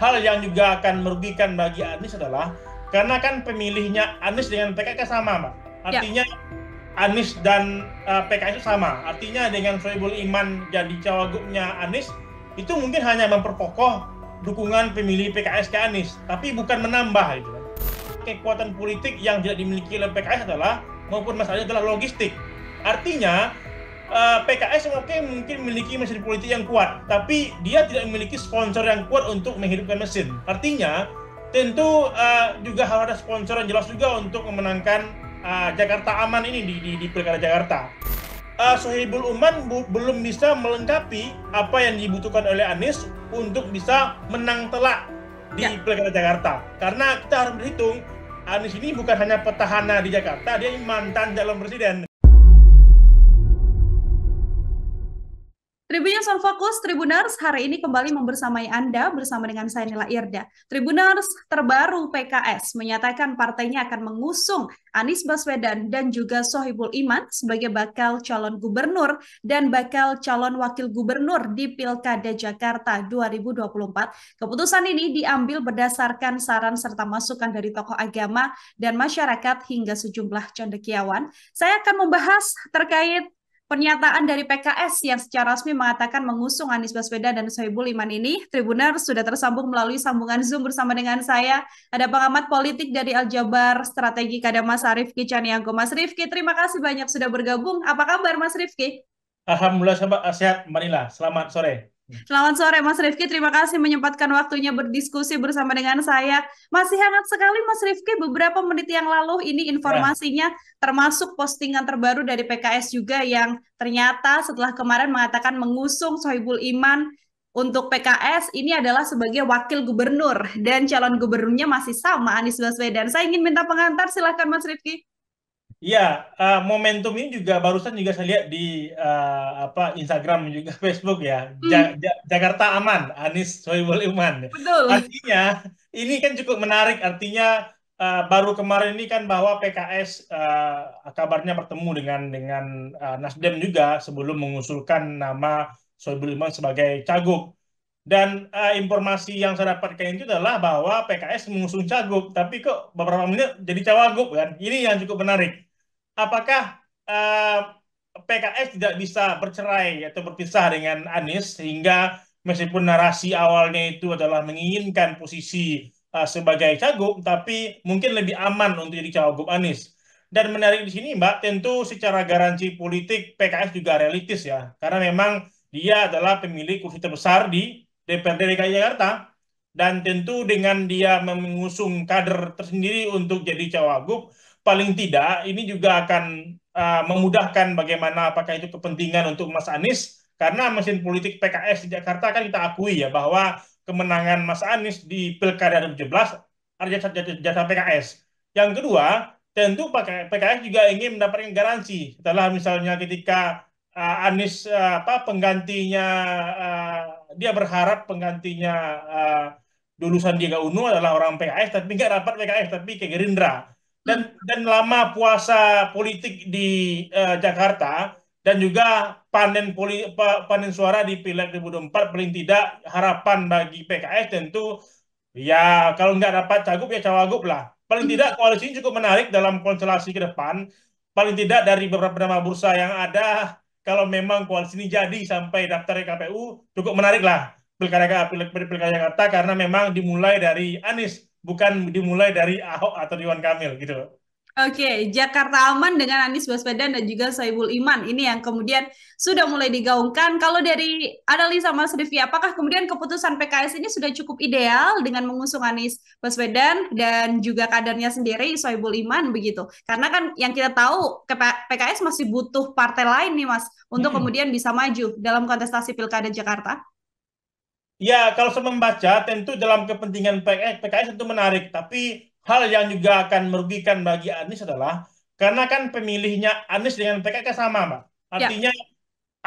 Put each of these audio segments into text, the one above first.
hal yang juga akan merugikan bagi Anies adalah karena kan pemilihnya Anies dengan PKK sama, Mbak. Ya. Artinya ya. Anies dan uh, eh, PKS itu sama. Artinya dengan Soebul Iman jadi cawagupnya Anies itu mungkin hanya memperkokoh dukungan pemilih PKS ke Anies, tapi bukan menambah gitu Kekuatan politik yang tidak dimiliki oleh PKS adalah maupun masalahnya adalah logistik. Artinya Eh, PKS PKS oke mungkin memiliki mesin politik yang kuat, tapi dia tidak memiliki sponsor yang kuat untuk menghidupkan mesin. Artinya, tentu uh, juga harus ada sponsor yang jelas juga untuk memenangkan uh, Jakarta aman ini di di, di pilkada Jakarta. Uh, Sohibul Uman bu, belum bisa melengkapi apa yang dibutuhkan oleh Anies untuk bisa menang telak di ya. pilkada Jakarta. Karena kita harus berhitung Anies ini bukan hanya petahana di Jakarta, dia mantan dalam presiden. Tribunnya on Focus, Tribuners hari ini kembali membersamai Anda bersama dengan saya Nila Irda. Tribuners terbaru PKS menyatakan partainya akan mengusung Anies Baswedan dan juga Sohibul Iman sebagai bakal calon gubernur dan bakal calon wakil gubernur di Pilkada Jakarta 2024. Keputusan ini diambil berdasarkan saran serta masukan dari tokoh agama dan masyarakat hingga sejumlah cendekiawan. Saya akan membahas terkait Pernyataan dari PKS yang secara resmi mengatakan mengusung Anies Baswedan dan Soebul Iman ini, Tribuner sudah tersambung melalui sambungan Zoom bersama dengan saya. Ada pengamat politik dari Aljabar Strategi Kada Mas Rifki Caniago. Mas Rifki, terima kasih banyak sudah bergabung. Apa kabar Mas Rifki? Alhamdulillah, sahabat sehat Manila. Selamat sore. Selamat sore Mas Rifki, terima kasih menyempatkan waktunya berdiskusi bersama dengan saya. Masih hangat sekali Mas Rifki, beberapa menit yang lalu ini ya. informasinya ya. termasuk postingan terbaru dari PKS juga yang ternyata setelah kemarin mengatakan mengusung Sohibul Iman untuk PKS ini adalah sebagai wakil gubernur dan calon gubernurnya masih sama Anies Baswedan. Saya ingin minta pengantar, silahkan Mas Rifki. Ya uh, momentum ini juga barusan juga saya lihat di uh, apa Instagram juga Facebook ya. Ja hmm. ja Jakarta aman, Anies Soebul Iman. Betul. Artinya ini kan cukup menarik. Artinya uh, baru kemarin ini kan bahwa PKS uh, kabarnya bertemu dengan dengan uh, Nasdem juga sebelum mengusulkan nama Soebul Iman sebagai cagup. Dan uh, informasi yang saya dapatkan itu adalah bahwa PKS mengusung cagup, tapi kok beberapa menit jadi cawagup kan? Ini yang cukup menarik apakah uh, eh, PKS tidak bisa bercerai atau berpisah dengan Anies sehingga meskipun narasi awalnya itu adalah menginginkan posisi uh, sebagai cagup, tapi mungkin lebih aman untuk jadi cagup Anies. Dan menarik di sini, Mbak, tentu secara garansi politik PKS juga realistis ya, karena memang dia adalah pemilik kursi terbesar di DPRD DKI Jakarta, dan tentu dengan dia mengusung kader tersendiri untuk jadi cawagup, paling tidak ini juga akan uh, memudahkan bagaimana apakah itu kepentingan untuk Mas Anies karena mesin politik PKS di Jakarta kan kita akui ya bahwa kemenangan Mas Anies di Pilkada 2017 ada jasa, jasa PKS. Yang kedua, tentu PKS juga ingin mendapatkan garansi setelah misalnya ketika uh, Anies uh, apa penggantinya uh, dia berharap penggantinya uh, dulusan Diego Uno adalah orang PKS tapi nggak dapat PKS tapi ke Gerindra dan dan lama puasa politik di uh, Jakarta dan juga panen poli, panen suara di Pileg 2004 paling tidak harapan bagi PKS tentu ya kalau nggak dapat cagup ya cawagup lah paling hmm. tidak koalisi ini cukup menarik dalam konstelasi ke depan paling tidak dari beberapa nama bursa yang ada kalau memang koalisi ini jadi sampai daftar KPU cukup menarik lah pilkada pilkada Jakarta karena memang dimulai dari Anies bukan dimulai dari Ahok atau Iwan Kamil gitu loh. Oke, Jakarta aman dengan Anies Baswedan dan juga Saibul Iman. Ini yang kemudian sudah mulai digaungkan. Kalau dari analisa Mas Rifi, apakah kemudian keputusan PKS ini sudah cukup ideal dengan mengusung Anies Baswedan dan juga kadernya sendiri Saibul Iman begitu? Karena kan yang kita tahu PKS masih butuh partai lain nih Mas untuk hmm. kemudian bisa maju dalam kontestasi Pilkada Jakarta. Ya, kalau saya membaca tentu dalam kepentingan PKS PKS itu menarik, tapi hal yang juga akan merugikan bagi Anies adalah karena kan pemilihnya Anies dengan PKS sama, Mbak. Ya. Artinya ya.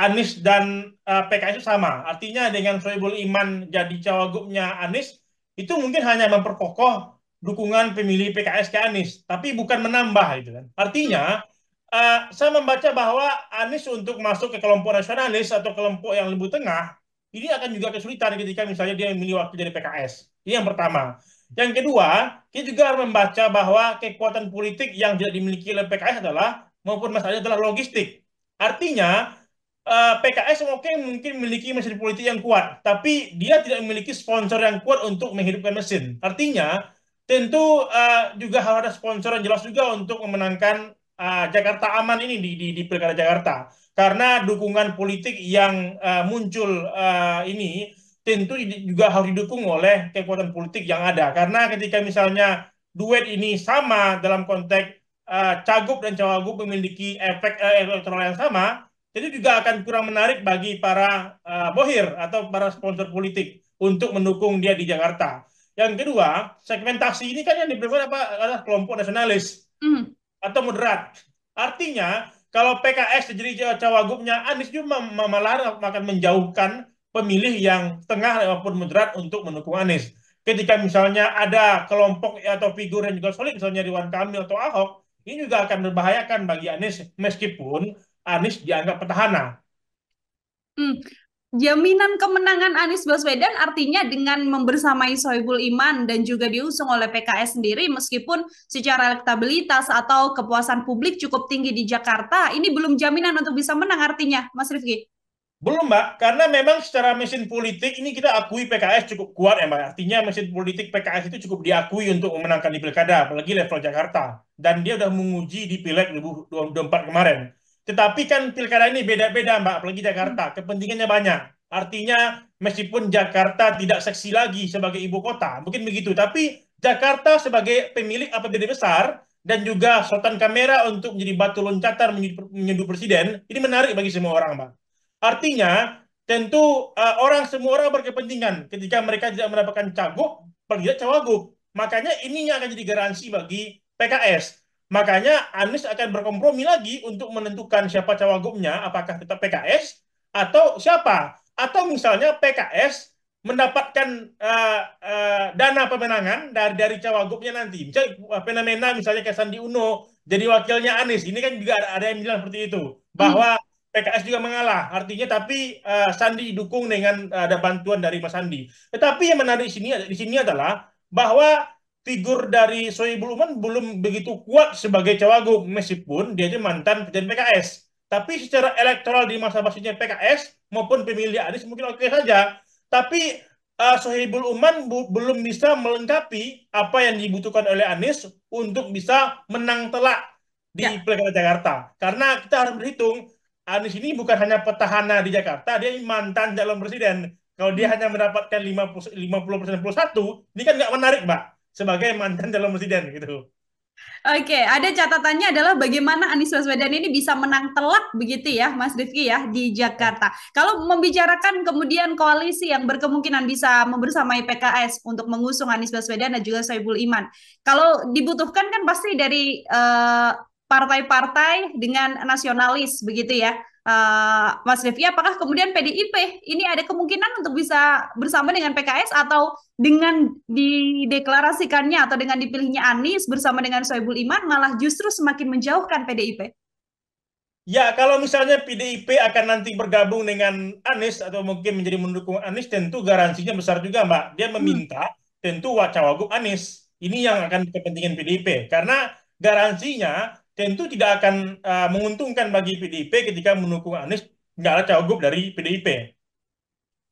Anies dan uh, eh, PKS itu sama. Artinya dengan Soebul Iman jadi cawagupnya Anies itu mungkin hanya memperkokoh dukungan pemilih PKS ke Anies, tapi bukan menambah gitu kan. Artinya uh, saya membaca bahwa Anies untuk masuk ke kelompok nasionalis atau kelompok yang lebih tengah ini akan juga kesulitan ketika misalnya dia memilih waktu dari PKS. Ini yang pertama. Yang kedua, kita juga harus membaca bahwa kekuatan politik yang tidak dimiliki oleh PKS adalah maupun masalahnya adalah logistik. Artinya, eh, PKS mungkin mungkin memiliki mesin politik yang kuat, tapi dia tidak memiliki sponsor yang kuat untuk menghidupkan mesin. Artinya, tentu eh, juga harus ada sponsor yang jelas juga untuk memenangkan eh, Jakarta aman ini di, di, di Pilkada Jakarta karena dukungan politik yang uh, muncul uh, ini tentu juga harus didukung oleh kekuatan politik yang ada karena ketika misalnya duet ini sama dalam konteks uh, cagup dan cawagup memiliki efek uh, elektoral yang sama itu juga akan kurang menarik bagi para uh, bohir atau para sponsor politik untuk mendukung dia di Jakarta. Yang kedua, segmentasi ini kan yang diberikan apa adalah kelompok nasionalis mm. atau moderat. Artinya kalau PKS jadi cawagupnya Anies juga melarang akan menjauhkan pemilih yang tengah maupun moderat untuk mendukung Anies. Ketika misalnya ada kelompok atau figur yang juga solid, misalnya Ridwan Kamil atau Ahok, ini juga akan berbahayakan bagi Anies meskipun Anies dianggap petahana. Hmm jaminan kemenangan Anies Baswedan artinya dengan membersamai Soebul Iman dan juga diusung oleh PKS sendiri meskipun secara elektabilitas atau kepuasan publik cukup tinggi di Jakarta ini belum jaminan untuk bisa menang artinya Mas Rifki belum mbak karena memang secara mesin politik ini kita akui PKS cukup kuat ya mbak artinya mesin politik PKS itu cukup diakui untuk memenangkan di pilkada apalagi level Jakarta dan dia sudah menguji di pileg 2024 kemarin tetapi kan pilkada ini beda-beda Mbak, apalagi Jakarta. Hmm. Kepentingannya banyak. Artinya meskipun Jakarta tidak seksi lagi sebagai ibu kota, mungkin begitu. Tapi Jakarta sebagai pemilik APBD besar dan juga sotan kamera untuk menjadi batu loncatan menyeduh presiden, ini menarik bagi semua orang Mbak. Artinya tentu uh, orang semua orang berkepentingan ketika mereka tidak mendapatkan cagup, pergi cawagup. Makanya ini yang akan jadi garansi bagi PKS Makanya Anies akan berkompromi lagi untuk menentukan siapa cawagupnya, apakah tetap PKS atau siapa. Atau misalnya PKS mendapatkan uh, uh, dana pemenangan dari dari cawagupnya nanti. Misalnya eh, fenomena misalnya kayak Sandi Uno jadi wakilnya Anies. Ini kan juga ada, ada yang bilang seperti itu bahwa hmm. PKS juga mengalah. Artinya tapi uh, Sandi didukung dengan uh, ada bantuan dari Mas Sandi. Tetapi yang menarik di sini di sini adalah bahwa figur dari Sohibul Uman belum begitu kuat sebagai cawagup meskipun dia itu mantan presiden PKS. Tapi secara elektoral di masa basisnya PKS maupun pemilih Anies mungkin oke saja. Tapi uh, eh, Sohibul Uman bu belum bisa melengkapi apa yang dibutuhkan oleh Anies untuk bisa menang telak di ya. Pilkada Jakarta. Karena kita harus berhitung Anies ini bukan hanya petahana di Jakarta, dia mantan dalam presiden. Kalau dia hmm. hanya mendapatkan 50 persen plus satu, ini kan nggak menarik, Mbak sebagai mantan calon presiden gitu. Oke, ada catatannya adalah bagaimana Anies Baswedan ini bisa menang telak begitu ya, Mas Rifki ya di Jakarta. Kalau membicarakan kemudian koalisi yang berkemungkinan bisa membersamai PKS untuk mengusung Anies Baswedan dan juga Soebul Iman, kalau dibutuhkan kan pasti dari eh, partai-partai uh, partai -partai dengan nasionalis begitu ya, uh, Mas Devi, apakah kemudian PDIP ini ada kemungkinan untuk bisa bersama dengan PKS atau dengan dideklarasikannya atau dengan dipilihnya Anies bersama dengan Soebul Iman malah justru semakin menjauhkan PDIP? Ya, kalau misalnya PDIP akan nanti bergabung dengan Anies atau mungkin menjadi mendukung Anies, tentu garansinya besar juga, Mbak. Dia hmm. meminta hmm. tentu wacawagup Anies. Ini yang akan kepentingan PDIP. Karena garansinya tentu tidak akan uh, menguntungkan bagi PDIP ketika mendukung Anies nggak ada cagup dari PDIP.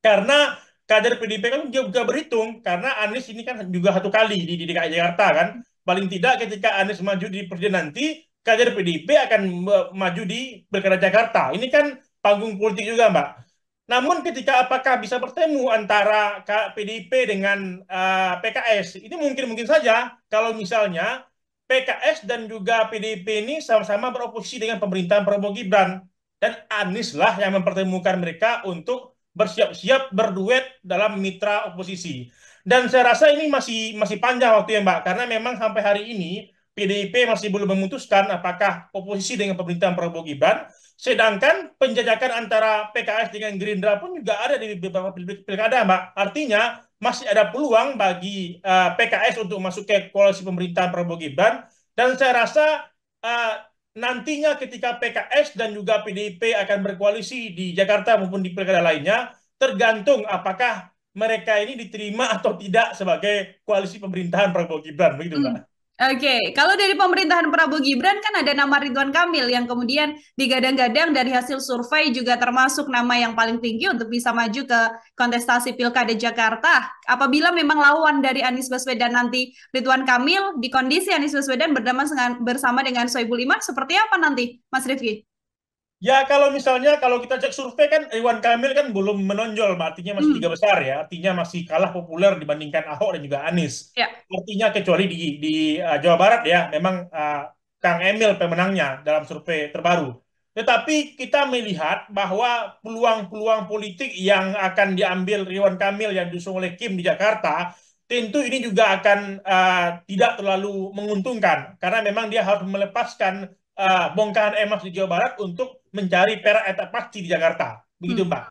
Karena kader PDIP kan juga berhitung, karena Anies ini kan juga satu kali di, di DKI Jakarta kan. Paling tidak ketika Anies maju di presiden nanti, kader PDIP akan maju di Pilkada Jakarta. Ini kan panggung politik juga, Mbak. Namun ketika apakah bisa bertemu antara PDIP dengan uh, eh, PKS, ini mungkin-mungkin saja kalau misalnya PKS dan juga PDIP ini sama-sama beroposisi dengan pemerintahan Prabowo Gibran. Dan Anies lah yang mempertemukan mereka untuk bersiap-siap berduet dalam mitra oposisi. Dan saya rasa ini masih masih panjang waktu ya Mbak, karena memang sampai hari ini PDIP masih belum memutuskan apakah oposisi dengan pemerintahan Prabowo Gibran. Sedangkan penjajakan antara PKS dengan Gerindra pun juga ada di beberapa pilkada Mbak. Artinya masih ada peluang bagi uh, eh, PKS untuk masuk ke koalisi pemerintahan Prabowo Gibran dan saya rasa uh, nantinya ketika PKS dan juga PDIP akan berkoalisi di Jakarta maupun di pilkada lainnya tergantung apakah mereka ini diterima atau tidak sebagai koalisi pemerintahan Prabowo Gibran begitu hmm. Oke, kalau dari pemerintahan Prabowo Gibran kan ada nama Ridwan Kamil yang kemudian digadang-gadang dari hasil survei juga termasuk nama yang paling tinggi untuk bisa maju ke kontestasi Pilkada Jakarta. Apabila memang lawan dari Anies Baswedan nanti Ridwan Kamil di kondisi Anies Baswedan berdamai bersama dengan Soebul Iman seperti apa nanti, Mas Rifki? Ya kalau misalnya kalau kita cek survei kan Iwan Kamil kan belum menonjol, artinya masih hmm. tiga besar ya, artinya masih kalah populer dibandingkan Ahok dan juga Anies. Ya. Artinya kecuali di, di uh, Jawa Barat ya, memang uh, Kang Emil pemenangnya dalam survei terbaru. Tetapi kita melihat bahwa peluang-peluang politik yang akan diambil Iwan Kamil yang diusung oleh Kim di Jakarta, tentu ini juga akan uh, tidak terlalu menguntungkan karena memang dia harus melepaskan uh, bongkahan emas di Jawa Barat untuk mencari perak etak pasti di Jakarta. Begitu, hmm. Mbak.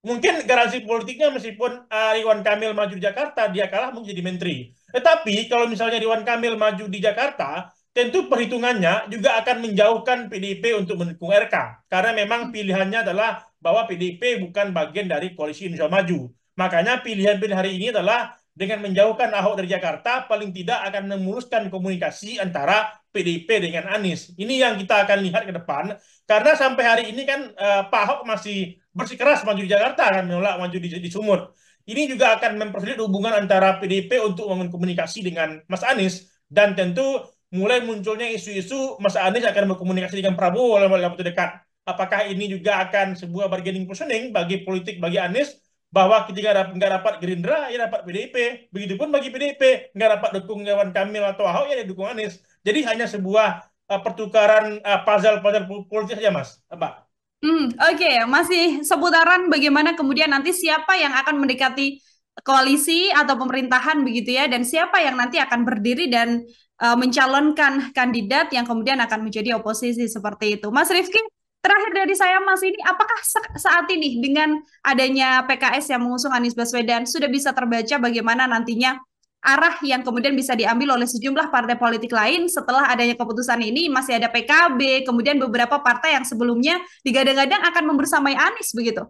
Mungkin garansi politiknya meskipun uh, Iwan Kamil maju di Jakarta, dia kalah mungkin jadi menteri. Tetapi kalau misalnya Iwan Kamil maju di Jakarta, tentu perhitungannya juga akan menjauhkan PDIP untuk mendukung RK. Karena memang hmm. pilihannya adalah bahwa PDIP bukan bagian dari koalisi Indonesia Maju. Makanya pilihan-pilihan hari ini adalah dengan menjauhkan Ahok dari Jakarta paling tidak akan memuluskan komunikasi antara PDIP dengan Anies. Ini yang kita akan lihat ke depan karena sampai hari ini kan uh, Pak Ahok masih bersikeras maju di Jakarta kan menolak maju di, di Sumut. Ini juga akan mempersulit hubungan antara PDIP untuk membangun komunikasi dengan Mas Anies dan tentu mulai munculnya isu-isu Mas Anies akan berkomunikasi dengan Prabowo dalam waktu dekat. Apakah ini juga akan sebuah bargaining positioning bagi politik bagi Anies bahwa ketika nggak dapat Gerindra ya dapat PDIP begitupun bagi PDIP nggak dapat dukung Dewan Kamil atau Ahok ya dukung Anies jadi hanya sebuah uh, pertukaran uh, puzzle-puzzle politik saja mas apa Hmm, Oke, okay. masih seputaran bagaimana kemudian nanti siapa yang akan mendekati koalisi atau pemerintahan begitu ya, dan siapa yang nanti akan berdiri dan uh, mencalonkan kandidat yang kemudian akan menjadi oposisi seperti itu. Mas Rifki, Terakhir dari saya Mas ini, apakah saat ini dengan adanya PKS yang mengusung Anies Baswedan sudah bisa terbaca bagaimana nantinya arah yang kemudian bisa diambil oleh sejumlah partai politik lain setelah adanya keputusan ini masih ada PKB, kemudian beberapa partai yang sebelumnya digadang-gadang akan membersamai Anies begitu?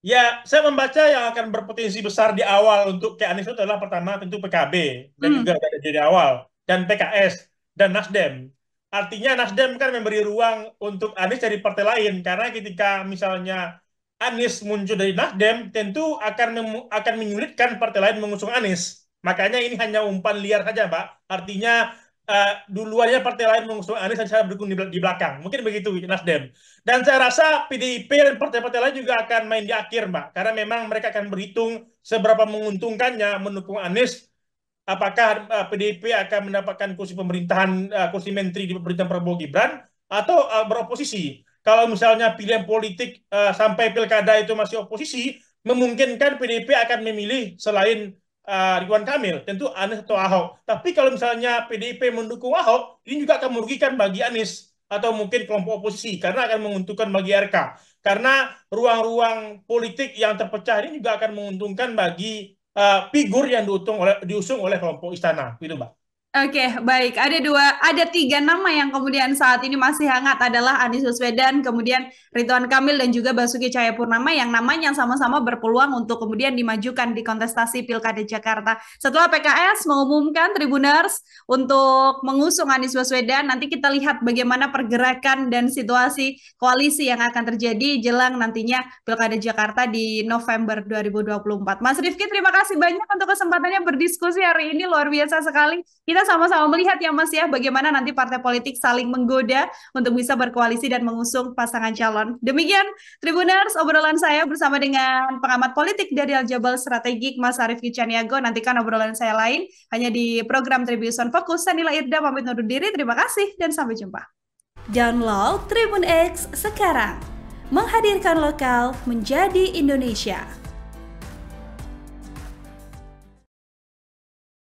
Ya, saya membaca yang akan berpotensi besar di awal untuk ke Anies itu adalah pertama tentu PKB dan hmm. juga dari awal dan PKS dan Nasdem Artinya Nasdem kan memberi ruang untuk Anies dari partai lain karena ketika misalnya Anies muncul dari Nasdem tentu akan akan menyulitkan partai lain mengusung Anies. Makanya ini hanya umpan liar saja, Pak. Artinya uh, duluannya partai lain mengusung Anies dan saya berikut di, belakang. Mungkin begitu Nasdem. Dan saya rasa PDIP dan partai-partai lain juga akan main di akhir, Pak, Karena memang mereka akan berhitung seberapa menguntungkannya mendukung Anies apakah PDIP eh, akan mendapatkan kursi pemerintahan eh, kursi menteri di pemerintahan Prabowo Gibran atau eh, beroposisi. Kalau misalnya pilihan politik sampai pilkada itu masih oposisi, memungkinkan PDIP akan memilih selain Ridwan Kamil, tentu Anies atau Ahok. Tapi kalau misalnya PDIP mendukung Ahok, ini juga akan merugikan bagi Anies atau mungkin kelompok oposisi karena akan menguntungkan bagi RK. Karena ruang-ruang politik yang terpecah ini juga akan menguntungkan bagi Eh, figur yang diusung oleh diusung oleh kelompok istana gitu mbak Oke, okay, baik. Ada dua, ada tiga nama yang kemudian saat ini masih hangat adalah Anies Baswedan, kemudian Ridwan Kamil dan juga Basuki Cahayapurnama yang namanya sama-sama berpeluang untuk kemudian dimajukan di kontestasi Pilkada Jakarta. Setelah PKS mengumumkan Tribuners untuk mengusung Anies Baswedan, nanti kita lihat bagaimana pergerakan dan situasi koalisi yang akan terjadi jelang nantinya Pilkada Jakarta di November 2024. Mas Rifki, terima kasih banyak untuk kesempatannya berdiskusi hari ini luar biasa sekali. Kita sama-sama melihat ya Mas ya bagaimana nanti partai politik saling menggoda untuk bisa berkoalisi dan mengusung pasangan calon. Demikian Tribuners obrolan saya bersama dengan pengamat politik dari Aljabal Strategik Mas Arief Kicaniago. Nantikan obrolan saya lain hanya di program Tribun Fokus. Saya Nila Irda pamit undur diri. Terima kasih dan sampai jumpa. Download Tribun X sekarang. Menghadirkan lokal menjadi Indonesia.